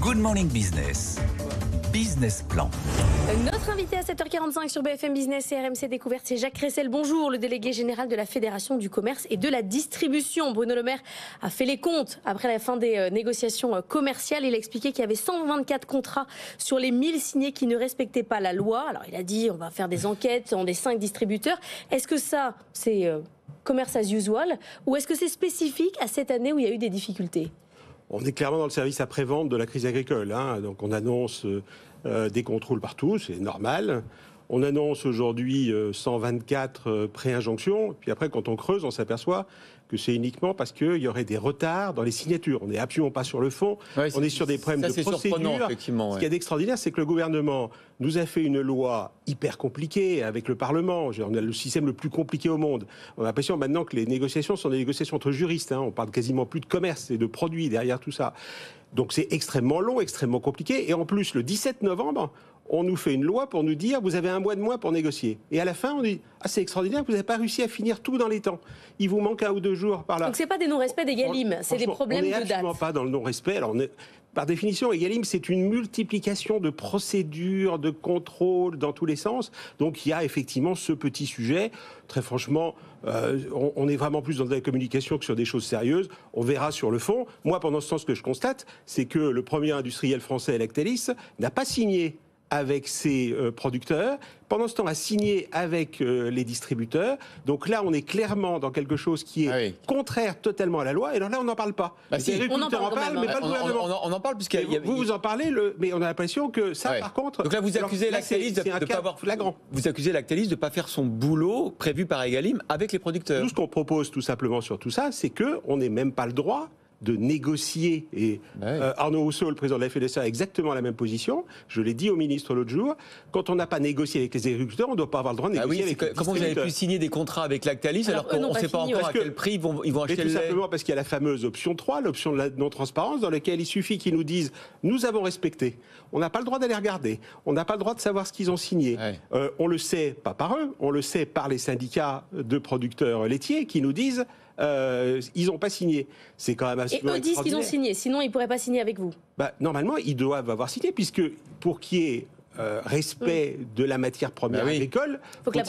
Good Morning Business. Business Plan. Notre invité à 7h45 sur BFM Business et RMC Découverte, c'est Jacques Ressel. Bonjour, le délégué général de la Fédération du commerce et de la distribution. Bruno Le Maire a fait les comptes après la fin des euh, négociations euh, commerciales. Il a expliqué qu'il y avait 124 contrats sur les 1000 signés qui ne respectaient pas la loi. Alors il a dit on va faire des enquêtes, en des 5 distributeurs. Est-ce que ça, c'est euh, commerce as usual ou est-ce que c'est spécifique à cette année où il y a eu des difficultés on est clairement dans le service après-vente de la crise agricole. Hein. Donc on annonce euh, euh, des contrôles partout, c'est normal. On annonce aujourd'hui 124 euh, pré-injonctions, puis après quand on creuse, on s'aperçoit que c'est uniquement parce qu'il y aurait des retards dans les signatures. On n'est absolument pas sur le fond, on est, sur des problèmes de procédure. Ce qui est extraordinaire, d'extraordinaire, c'est que le gouvernement nous a fait une loi hyper compliquée avec le Parlement. On a le système le plus compliqué au monde. On a l'impression maintenant que les négociations sont des négociations entre juristes. Hein. On parle quasiment plus de commerce et de produits derrière tout ça. Donc c'est extrêmement long, extrêmement compliqué. Et en plus, le 17 novembre, on nous fait une loi pour nous dire vous avez un mois de mois pour négocier. Et à la fin, on dit ah, c'est extraordinaire, vous n'avez pas réussi à finir tout dans les temps. Il vous manque un ou deux jours par là. Donc ce n'est pas des non-respects des Galim, c'est des problèmes de date. absolument pas dans le non-respect. par définition, EGalim, c'est une multiplication de procédures, de contrôles dans tous les sens. Donc il y a effectivement ce petit sujet. Très franchement, euh, on, est vraiment plus dans la communication que sur des choses sérieuses. On verra sur le fond. Moi, pendant ce temps, ce que je constate, c'est que le premier industriel français, Lactalis, n'a pas signé avec ses euh, producteurs, pendant ce temps à signer avec euh, les distributeurs. Donc là, on est clairement dans quelque chose qui est ah contraire totalement à la loi. Et alors là, on n'en parle pas. on en parle, mais pas on, le en parle vous, vous en parlez, le... mais on a l'impression que ça, par contre. Donc là, vous accusez Lactalis de ne pas avoir flagrant. Vous accusez Lactalis de pas faire son boulot prévu par Egalim avec les producteurs. Tout ce qu'on propose, tout simplement sur tout ça, c'est que on n'ait même pas le droit de négocier. Et ben euh, Arnaud Rousseau, le président de la FNSA, a exactement la même position. Je l'ai dit au ministre l'autre jour. Quand on n'a pas négocié avec les agriculteurs, on ne doit pas avoir le droit de ah négocier avec Comment vous avez pu signer des contrats avec Lactalis alors, qu'on ne sait pas encore à quel prix ils vont, acheter tout simplement parce qu'il y a la fameuse option 3, l'option de la non-transparence, dans laquelle il suffit qu'ils nous disent nous avons respecté. On n'a pas le droit d'aller regarder. On n'a pas le droit de savoir ce qu'ils ont signé. Euh, on le sait pas par eux, on le sait par les syndicats de producteurs laitiers qui nous disent euh, ils n'ont pas signé. C'est quand même assez. Et eux disent qu'ils ont signé, sinon ils ne pourraient pas signer avec vous. Bah, normalement, ils doivent avoir signé, puisque pour qu'il y ait euh, respect mm. de la matière première ah agricole, faut, faut qu'il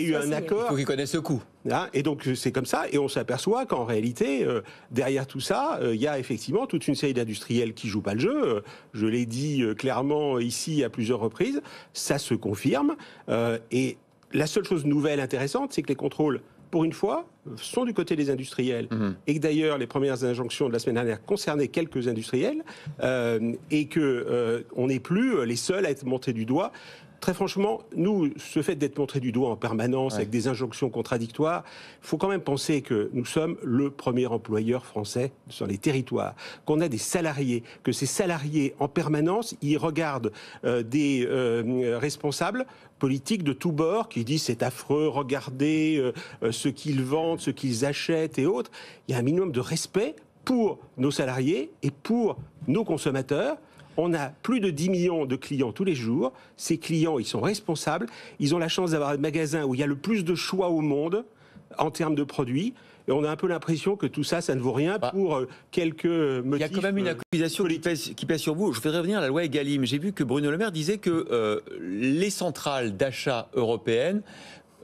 y ait eu un accord. Il faut qu'ils connaissent le coût. Ah, et donc c'est comme ça, et on s'aperçoit qu'en réalité, euh, derrière tout ça, il y a effectivement toute une série d'industriels qui jouent pas le jeu. je l'ai dit clairement ici à plusieurs reprises, ça se confirme. et la seule chose nouvelle intéressante, c'est que les contrôles pour une fois, sont du côté des industriels. Mmh. Et que d'ailleurs, les premières injonctions de la semaine dernière concernaient quelques industriels. Euh, et qu'on euh, n'est plus euh, les seuls à être montés du doigt très franchement, nous, ce fait d'être montré du doigt en permanence avec des injonctions contradictoires, il faut quand même penser que nous sommes le premier employeur français sur les territoires, qu'on a des salariés, que ces salariés en permanence, ils regardent euh, des euh, responsables politiques de tous bords qui disent c'est affreux, regardez euh, ce qu'ils vendent, ce qu'ils achètent et autres. Il y a un minimum de respect pour nos salariés et pour nos consommateurs. On a plus de 10 millions de clients tous les jours. Ces clients, ils sont responsables. Ils ont la chance d'avoir un magasin où il y a le plus de choix au monde en termes de produits. Et on a un peu l'impression que tout ça, ça ne vaut rien bah, pour euh, quelques motifs. Euh, il y a quand même une euh, accusation qui pèse, sur vous. Je voudrais revenir à la loi Egalim. J'ai vu que Bruno Le Maire disait que les centrales d'achat européennes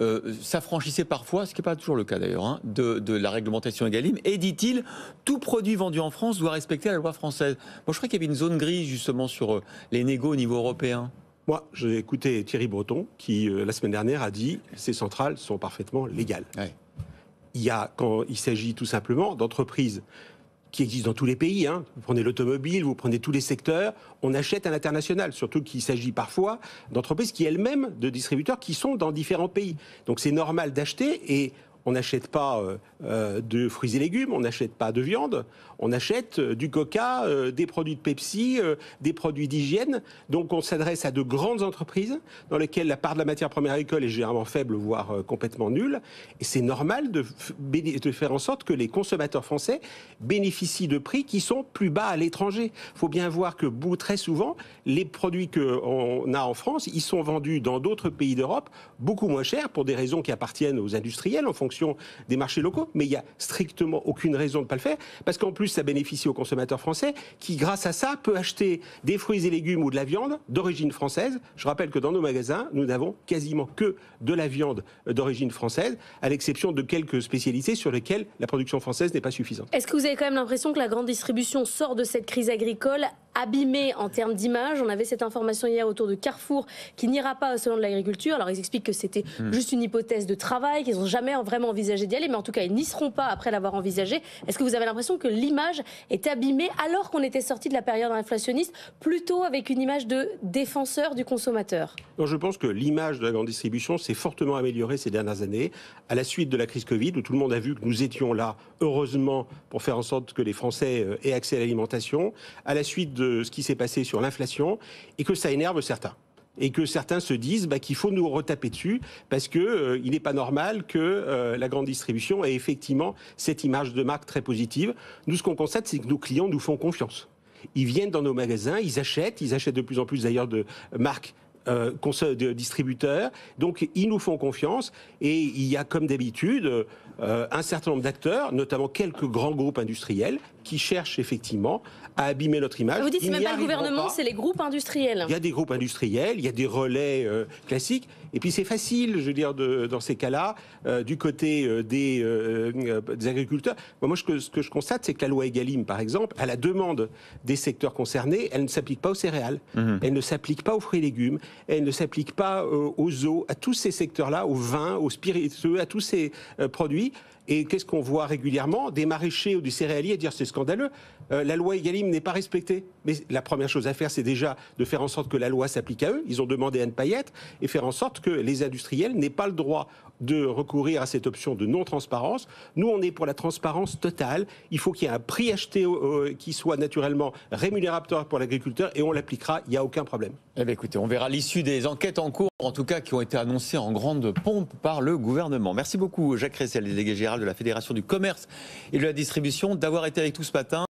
euh, s'affranchissait parfois, ce qui n'est pas toujours le cas d'ailleurs, hein, de, la réglementation Egalim. Et dit-il, tout produit vendu en France doit respecter la loi française. Moi, je crois qu'il y avait une zone grise justement sur euh, les négos au niveau européen. Moi, j'ai écouté Thierry Breton qui, euh, la semaine dernière, a dit ces centrales sont parfaitement légales. Il, y a, quand il s'agit tout simplement d'entreprises qui existe dans tous les pays. Hein. Vous prenez l'automobile, vous prenez tous les secteurs, on achète à l'international, surtout qu'il s'agit parfois d'entreprises qui elles-mêmes, de distributeurs qui sont dans différents pays. Donc c'est normal d'acheter et on n'achète pas euh, euh, de fruits et légumes, on n'achète pas de viande, on achète euh, du coca, des produits de Pepsi, des produits d'hygiène. Donc on s'adresse à de grandes entreprises dans lesquelles la part de la matière première agricole est généralement faible, voire complètement nulle. Et c'est normal de, faire en sorte que les consommateurs français bénéficient de prix qui sont plus bas à l'étranger. Il faut bien voir que très souvent, les produits qu'on a en France, ils sont vendus dans d'autres pays d'Europe beaucoup moins chers pour des raisons qui appartiennent aux industriels en fonction des marchés locaux, mais il n'y a strictement aucune raison de ne pas le faire, parce qu'en plus, ça bénéficie aux consommateurs français, qui, grâce à ça, peut acheter des fruits et légumes ou de la viande d'origine française. Je rappelle que dans nos magasins, nous n'avons quasiment que de la viande d'origine française, à l'exception de quelques spécialités sur lesquelles la production française n'est pas suffisante. Est-ce que vous avez quand même l'impression que la grande distribution sort de cette crise agricole abîmé en termes d'image. On avait cette information hier autour de Carrefour qui n'ira pas au salon de l'agriculture. Alors ils expliquent que c'était hmm. juste une hypothèse de travail, qu'ils n'ont jamais vraiment envisagé d'y aller, mais en tout cas ils n'y seront pas après l'avoir envisagé. Est-ce que vous avez l'impression que l'image est abîmée alors qu'on était sorti de la période inflationniste, plutôt avec une image de défenseur du consommateur non, Je pense que l'image de la grande distribution s'est fortement améliorée ces dernières années à la suite de la crise Covid où tout le monde a vu que nous étions là, heureusement, pour faire en sorte que les Français euh, aient accès à l'alimentation, à la suite de ce qui s'est passé sur l'inflation et que ça énerve certains et que certains se disent bah, qu'il faut nous retaper dessus parce que euh, il n'est pas normal que euh, la grande distribution ait effectivement cette image de marque très positive. Nous, ce qu'on constate, c'est que nos clients nous font confiance. Ils viennent dans nos magasins, ils achètent, ils achètent de plus en plus d'ailleurs de marques euh, de distributeurs. Donc ils nous font confiance et il y a comme d'habitude un certain nombre d'acteurs, notamment quelques grands groupes industriels, qui cherchent effectivement à abîmer notre image. Vous dites n'est même pas le gouvernement, c'est les groupes industriels. Il y a des groupes industriels, il y a des relais euh, classiques, et puis c'est facile, je veux dire, de, dans ces cas-là, euh, du côté euh, des, agriculteurs. moi, ce que je constate, c'est que la loi Egalim, par exemple, à la demande des secteurs concernés, elle ne s'applique pas aux céréales, mhm. elle ne s'applique pas aux fruits et légumes, elle ne s'applique pas aux eaux, à tous ces secteurs-là, au vin, aux spiritueux, à tous ces produits. Et qu'est-ce qu'on voit régulièrement Des maraîchers ou du à dire c'est scandaleux. Euh, la loi Egalim n'est pas respectée. Mais la première chose à faire, c'est déjà de faire en sorte que la loi s'applique à eux. Ils ont demandé à ne paillette et faire en sorte que les industriels n'aient pas le droit de recourir à cette option de non-transparence. Nous, on est pour la transparence totale. Il faut qu'il y ait un prix acheté euh, qui soit naturellement rémunérateur pour l'agriculteur et on l'appliquera, il n'y a aucun problème. Eh bien, écoutez, on verra l'issue des enquêtes en cours, en tout cas qui ont été annoncées en grande pompe par le gouvernement. Merci beaucoup, Jacques Ressel, délégué général de la Fédération du commerce et de la distribution, d'avoir été avec nous ce matin.